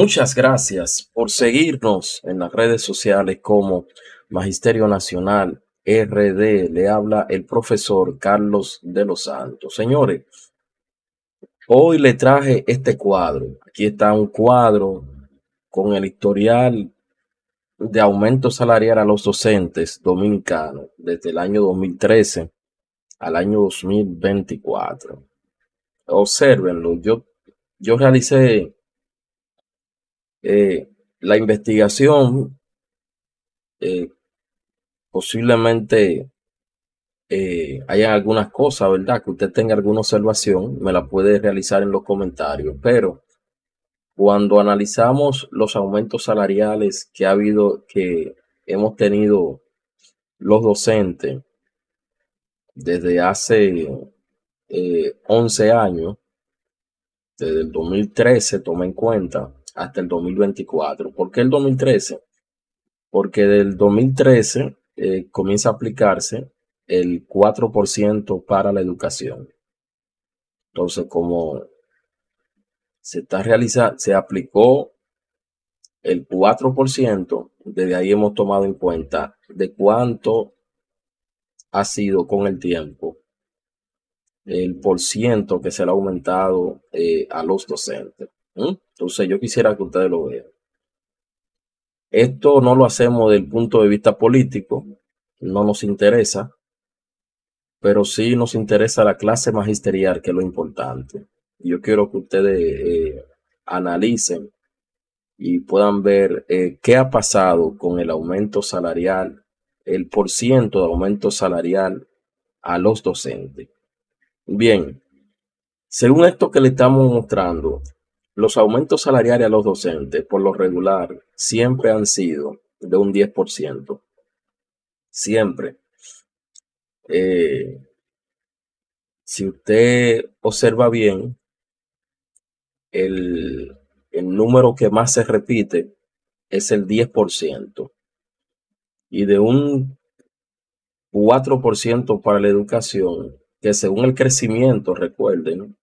Muchas gracias por seguirnos en las redes sociales como Magisterio Nacional RD. Le habla el profesor Carlos de los Santos. Señores, hoy le traje este cuadro. Aquí está un cuadro con el historial de aumento salarial a los docentes dominicanos desde el año 2013 al año 2024. Obsérvenlo. Yo, yo realicé eh, la investigación eh, posiblemente eh, haya algunas cosas, ¿verdad? Que usted tenga alguna observación, me la puede realizar en los comentarios, pero cuando analizamos los aumentos salariales que ha habido, que hemos tenido los docentes desde hace 11 años, desde el 2013, toma en cuenta, hasta el 2024. ¿Por qué el 2013? Porque del 2013 eh, comienza a aplicarse el 4% para la educación. Entonces, como se está realizando, se aplicó el 4%, desde ahí hemos tomado en cuenta de cuánto ha sido con el tiempo el por ciento que se le ha aumentado eh, a los docentes. ¿Mm? Entonces yo quisiera que ustedes lo vean. Esto no lo hacemos del punto de vista político, no nos interesa, pero sí nos interesa la clase magisterial, que es lo importante. Yo quiero que ustedes eh, analicen y puedan ver eh, qué ha pasado con el aumento salarial, el porciento de aumento salarial a los docentes. Bien, según esto que le estamos mostrando, los aumentos salariales a los docentes, por lo regular, siempre han sido de un 10%. Siempre. Eh, si usted observa bien, el, el número que más se repite es el 10%. Y de un 4% para la educación, que según el crecimiento, recuerden,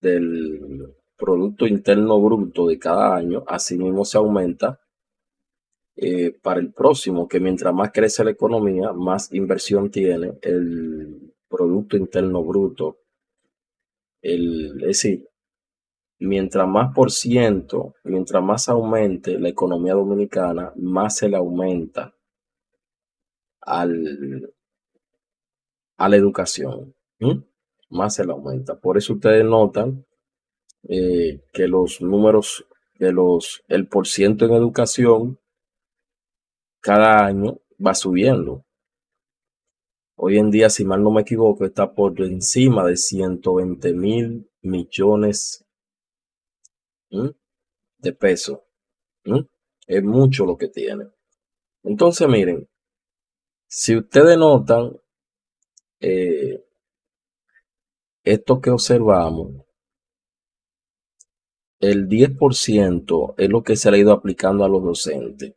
del, Producto Interno Bruto de cada año, asimismo se aumenta eh, para el próximo, que mientras más crece la economía, más inversión tiene el Producto Interno Bruto. El, es decir, mientras más por ciento, mientras más aumente la economía dominicana, más se le aumenta al, a la educación. Más se le aumenta. Por eso ustedes notan eh, que los números, de los, el porciento en educación cada año va subiendo. Hoy en día, si mal no me equivoco, está por encima de 120 mil millones de pesos. Es mucho lo que tiene. Entonces, miren, si ustedes notan, eh, esto que observamos el 10% es lo que se le ha ido aplicando a los docentes.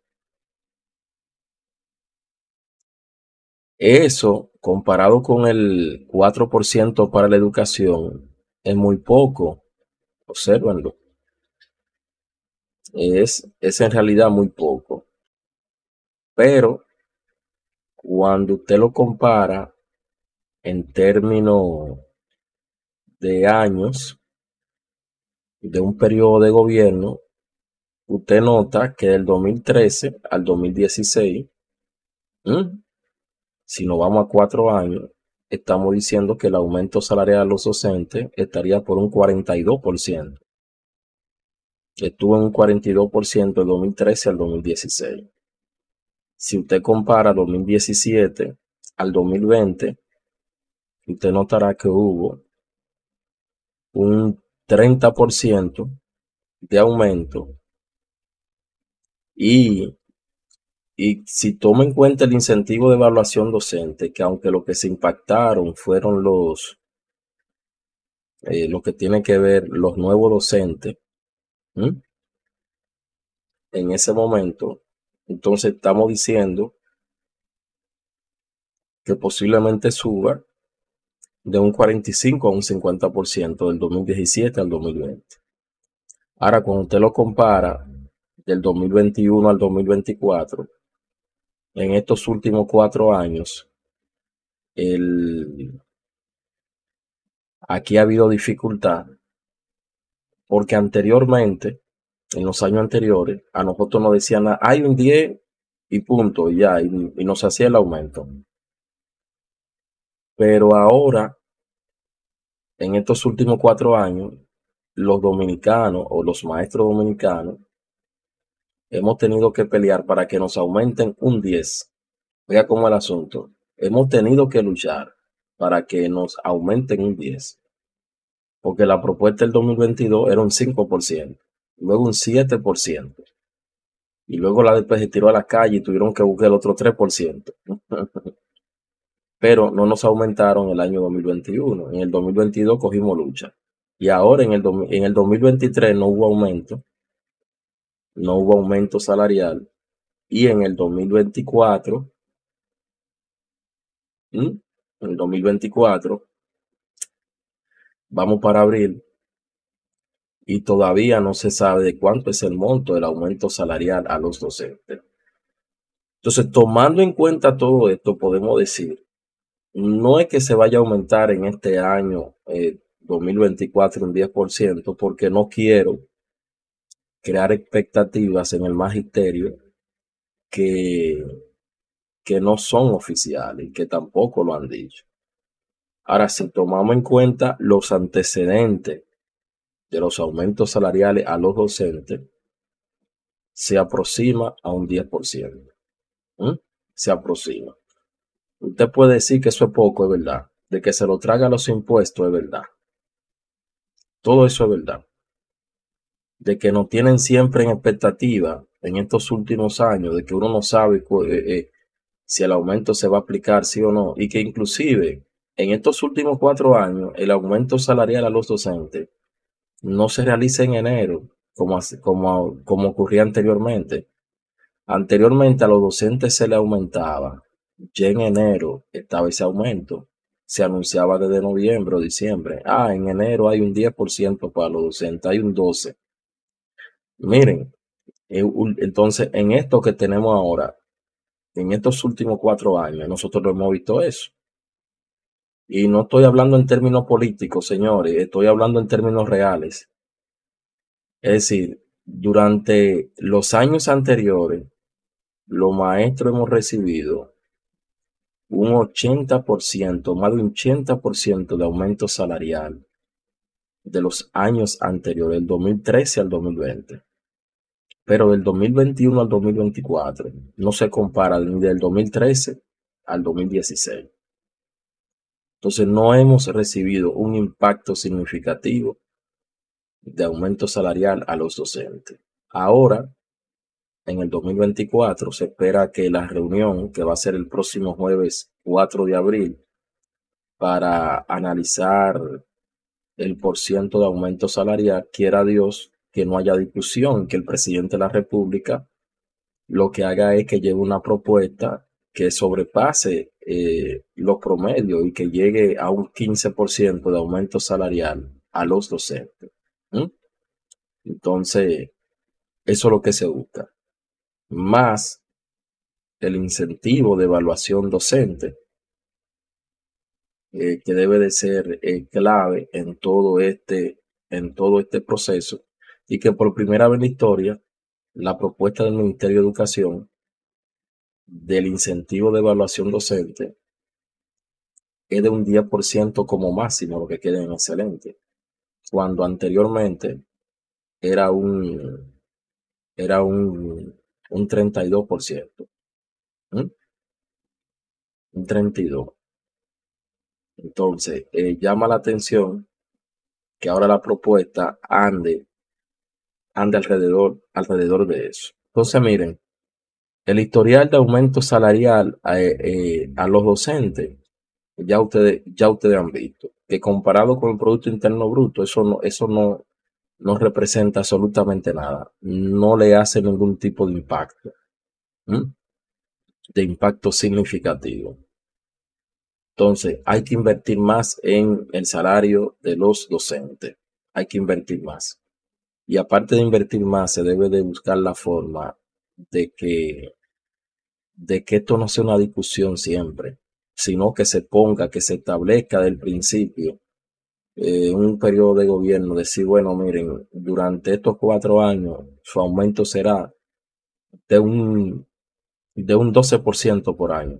Eso, comparado con el 4% para la educación, es muy poco. Obsérvenlo. Es, es en realidad muy poco. Pero cuando usted lo compara en términos de años, de un periodo de gobierno, usted nota que del 2013 al 2016, si nos vamos a cuatro años, estamos diciendo que el aumento salarial de los docentes estaría por un 42%. Estuvo en un 42% del 2013 al 2016. Si usted compara 2017 al 2020, usted notará que hubo un 30% de aumento. Y, y si toma en cuenta el incentivo de evaluación docente, que aunque lo que se impactaron fueron los, eh, lo que tienen que ver los nuevos docentes, en ese momento, entonces estamos diciendo que posiblemente suba de un 45 a un 50% del 2017 al 2020. Ahora, cuando usted lo compara del 2021 al 2024, en estos últimos cuatro años, el, aquí ha habido dificultad porque anteriormente, en los años anteriores, a nosotros nos decían, ah, hay un 10 y punto, y ya, y, y nos hacía el aumento. Pero ahora, en estos últimos cuatro años, los dominicanos o los maestros dominicanos hemos tenido que pelear para que nos aumenten un 10. Vea cómo el asunto. Hemos tenido que luchar para que nos aumenten un 10. Porque la propuesta del 2022 era un 5%, luego un 7%. Y luego la después se tiró a la calle y tuvieron que buscar el otro 3%. pero no nos aumentaron el año 2021. En el 2022 cogimos lucha. Y ahora en el, en el 2023 no hubo aumento, no hubo aumento salarial. Y en el 2024, en el 2024, vamos para abril y todavía no se sabe de cuánto es el monto del aumento salarial a los docentes. Entonces, tomando en cuenta todo esto, podemos decir no es que se vaya a aumentar en este año 2024 eh, un 10%, porque no quiero crear expectativas en el magisterio que, que no son oficiales y que tampoco lo han dicho. Ahora, si tomamos en cuenta los antecedentes de los aumentos salariales a los docentes, se aproxima a un 10%. Se aproxima. Usted puede decir que eso es poco, es verdad. De que se lo traga los impuestos, es verdad. Todo eso es verdad. De que no tienen siempre en expectativa en estos últimos años, de que uno no sabe eh, eh, si el aumento se va a aplicar, sí o no. Y que inclusive en estos últimos cuatro años el aumento salarial a los docentes no se realiza en enero, como, como, como ocurría anteriormente. Anteriormente a los docentes se le aumentaba ya en enero estaba ese aumento, se anunciaba desde noviembre o diciembre, ah, en enero hay un 10% para los docentes, hay un 12%. Miren, entonces en esto que tenemos ahora, en estos últimos cuatro años, nosotros no hemos visto eso. Y no estoy hablando en términos políticos, señores, estoy hablando en términos reales. Es decir, durante los años anteriores, los maestros hemos recibido un 80%, más de un 80% de aumento salarial de los años anteriores, del 2013 al 2020. Pero del 2021 al 2024 no se compara ni del 2013 al 2016. Entonces no hemos recibido un impacto significativo de aumento salarial a los docentes. Ahora en el 2024. Se espera que la reunión, que va a ser el próximo jueves 4 de abril, para analizar el ciento de aumento salarial, quiera Dios que no haya discusión, que el presidente de la República lo que haga es que lleve una propuesta que sobrepase eh, los promedios y que llegue a un 15% de aumento salarial a los docentes. Entonces, eso es lo que se busca más el incentivo de evaluación docente, eh, que debe de ser eh, clave en todo, este, en todo este proceso, y que por primera vez en la historia, la propuesta del Ministerio de Educación del incentivo de evaluación docente es de un 10% como máximo, lo que queda en excelente, cuando anteriormente era un, era un un 32%. ¿Mm? Un 32. Entonces, eh, llama la atención que ahora la propuesta ande, ande alrededor, alrededor de eso. Entonces, miren, el historial de aumento salarial eh, eh, a, los docentes, ya ustedes, ya ustedes han visto, que comparado con el Producto Interno Bruto, eso no, eso no, no representa absolutamente nada, no le hace ningún tipo de impacto, de impacto significativo. Entonces, hay que invertir más en el salario de los docentes, hay que invertir más. Y aparte de invertir más, se debe de buscar la forma de que, de que esto no sea una discusión siempre, sino que se ponga, que se establezca del principio eh, un periodo de gobierno, decir, bueno, miren, durante estos cuatro años su aumento será de un, de un 12% por año.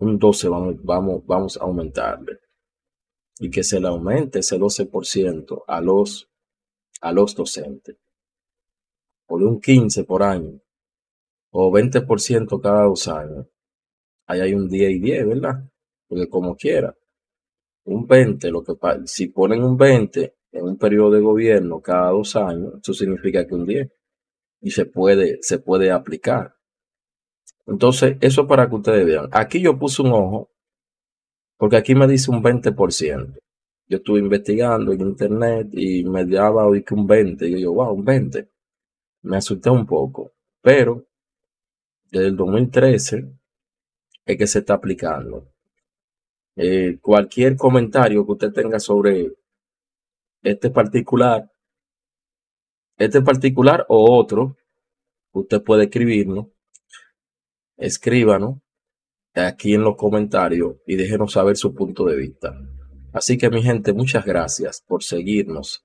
Un 12 vamos, vamos, a aumentarle. Y que se le aumente ese 12% a los, a los docentes. O de un 15 por año. O 20% cada dos años. Ahí hay un 10 y 10, ¿verdad? Porque como quiera un 20, lo que si ponen un 20 en un periodo de gobierno cada dos años, eso significa que un 10 y se puede, se puede aplicar. Entonces, eso para que ustedes vean. Aquí yo puse un ojo, porque aquí me dice un 20%. Yo estuve investigando en internet y me daba hoy que un 20. Y yo wow, un 20. Me asusté un poco. Pero desde el 2013 es que se está aplicando. Eh, cualquier comentario que usted tenga sobre este particular, este particular o otro, usted puede escribirnos, escríbanos aquí en los comentarios y déjenos saber su punto de vista. Así que mi gente, muchas gracias por seguirnos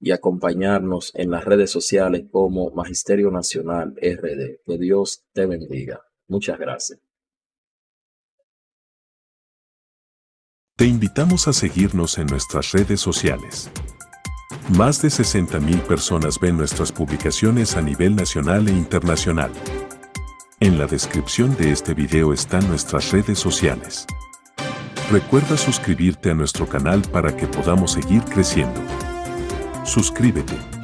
y acompañarnos en las redes sociales como Magisterio Nacional RD. Que Dios te bendiga. Muchas gracias. Te invitamos a seguirnos en nuestras redes sociales. Más de 60.000 personas ven nuestras publicaciones a nivel nacional e internacional. En la descripción de este video están nuestras redes sociales. Recuerda suscribirte a nuestro canal para que podamos seguir creciendo. Suscríbete.